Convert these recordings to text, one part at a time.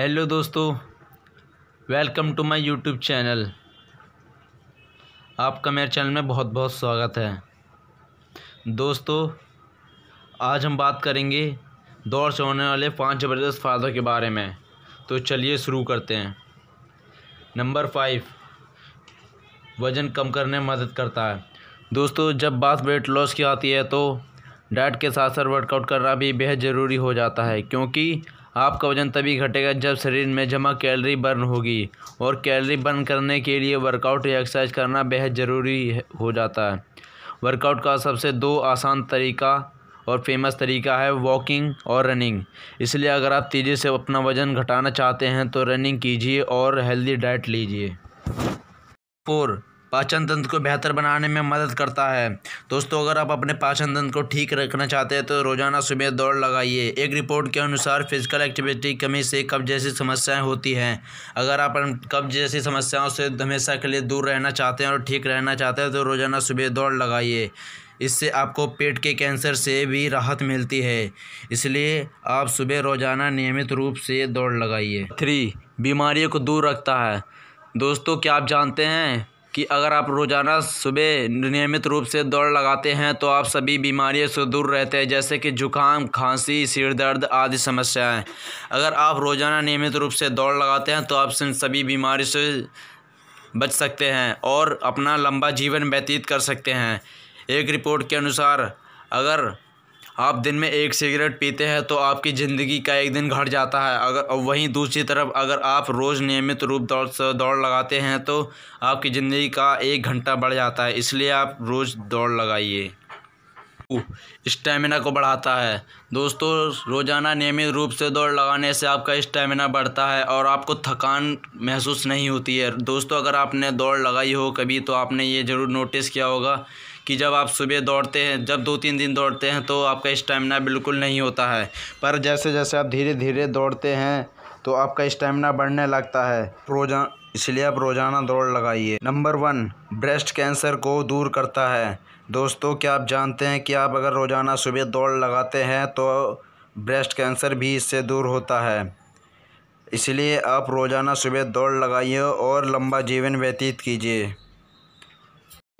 hello दोस्तों welcome to my YouTube channel आपका मेरे चैनल में बहुत बहुत स्वागत है दोस्तों आज हम बात करेंगे दौड़ से होने वाले पांच ज़बरदस्त फ़ायदों के बारे में तो चलिए शुरू करते हैं नंबर फाइव वज़न कम करने में मदद करता है दोस्तों जब बात वेट लॉस की आती है तो डाइट के साथ साथ वर्कआउट करना भी बेहद ज़रूरी हो जाता है क्योंकि आपका वज़न तभी घटेगा जब शरीर में जमा कैलोरी बर्न होगी और कैलोरी बर्न करने के लिए वर्कआउट या एक्सरसाइज करना बेहद ज़रूरी हो जाता है वर्कआउट का सबसे दो आसान तरीका और फेमस तरीका है वॉकिंग और रनिंग इसलिए अगर आप तेज़ी से अपना वज़न घटाना चाहते हैं तो रनिंग कीजिए और हेल्दी डाइट लीजिए फोर पाचन तंत्र को बेहतर बनाने में मदद करता है दोस्तों अगर आप अपने पाचन तंत्र को ठीक रखना चाहते हैं तो रोज़ाना सुबह दौड़ लगाइए एक रिपोर्ट के अनुसार फिजिकल एक्टिविटी कमी से कब्ज जैसी समस्याएं होती हैं अगर आप कब्ज जैसी समस्याओं से हमेशा के लिए दूर रहना चाहते हैं और ठीक रहना चाहते हैं तो रोज़ाना सुबह दौड़ लगाइए इससे आपको पेट के कैंसर से भी राहत मिलती है इसलिए आप सुबह रोज़ाना नियमित रूप से दौड़ लगाइए थ्री बीमारियों को दूर रखता है दोस्तों क्या आप जानते हैं कि अगर आप रोज़ाना सुबह नियमित रूप से दौड़ लगाते हैं तो आप सभी बीमारियों से दूर रहते हैं जैसे कि जुकाम खांसी सिर दर्द आदि समस्याएं अगर आप रोज़ाना नियमित रूप से दौड़ लगाते हैं तो आप इन सभी बीमारी से बच सकते हैं और अपना लंबा जीवन व्यतीत कर सकते हैं एक रिपोर्ट के अनुसार अगर आप दिन में एक सिगरेट पीते हैं तो आपकी ज़िंदगी का एक दिन घट जाता है अगर वहीं दूसरी तरफ अगर आप रोज़ नियमित रूप दौड़ से दौड़ लगाते हैं तो आपकी ज़िंदगी का एक घंटा बढ़ जाता है इसलिए आप रोज़ दौड़ लगाइए स्टेमिना को बढ़ाता है दोस्तों रोज़ाना नियमित रूप से दौड़ लगाने से आपका स्टेमिना बढ़ता है और आपको थकान महसूस नहीं होती है दोस्तों अगर आपने दौड़ लगाई हो कभी तो आपने ये ज़रूर नोटिस किया होगा कि जब आप सुबह दौड़ते हैं जब दो तीन दिन दौड़ते हैं तो आपका स्टैमिना बिल्कुल नहीं होता है पर जैसे जैसे आप धीरे धीरे दौड़ते हैं तो आपका स्टैमिना बढ़ने लगता है रोजा इसलिए आप रोज़ाना दौड़ लगाइए नंबर वन ब्रेस्ट कैंसर को दूर करता है दोस्तों क्या आप जानते हैं कि आप अगर रोज़ाना सुबह दौड़ लगाते हैं तो ब्रेस्ट कैंसर भी इससे दूर होता है इसलिए आप रोज़ाना सुबह दौड़ लगाइए और लंबा जीवन व्यतीत कीजिए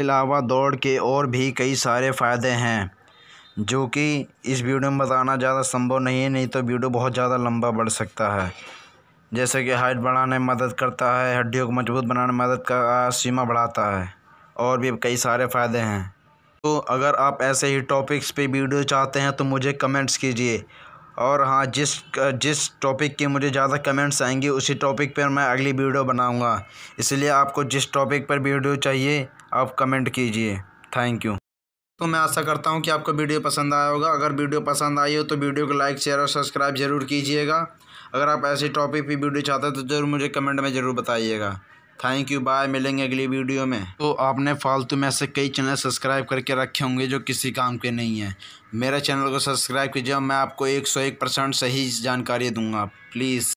अलावा दौड़ के और भी कई सारे फ़ायदे हैं जो कि इस वीडियो में बताना ज़्यादा संभव नहीं है नहीं तो वीडियो बहुत ज़्यादा लंबा बढ़ सकता है जैसे कि हाइट बढ़ाने में मदद करता है हड्डियों को मजबूत बनाने में मदद का सीमा बढ़ाता है और भी कई सारे फ़ायदे हैं तो अगर आप ऐसे ही टॉपिक्स पे वीडियो चाहते हैं तो मुझे कमेंट्स कीजिए और हाँ जिस जिस टॉपिक के मुझे ज़्यादा कमेंट्स आएंगे उसी टॉपिक पर मैं अगली वीडियो बनाऊँगा इसलिए आपको जिस टॉपिक पर वीडियो चाहिए आप कमेंट कीजिए थैंक यू तो मैं आशा करता हूँ कि आपको वीडियो पसंद आया होगा अगर वीडियो पसंद आई हो तो वीडियो को लाइक शेयर और सब्सक्राइब ज़रूर कीजिएगा अगर आप ऐसे टॉपिक पर वीडियो चाहते हैं तो ज़रूर मुझे कमेंट में ज़रूर बताइएगा थैंक यू बाय मिलेंगे अगली वीडियो में तो आपने फालतू में ऐसे कई चैनल सब्सक्राइब करके रखे होंगे जो किसी काम के नहीं हैं मेरे चैनल को सब्सक्राइब कीजिए मैं आपको एक सौ एक परसेंट सही जानकारी दूंगा प्लीज़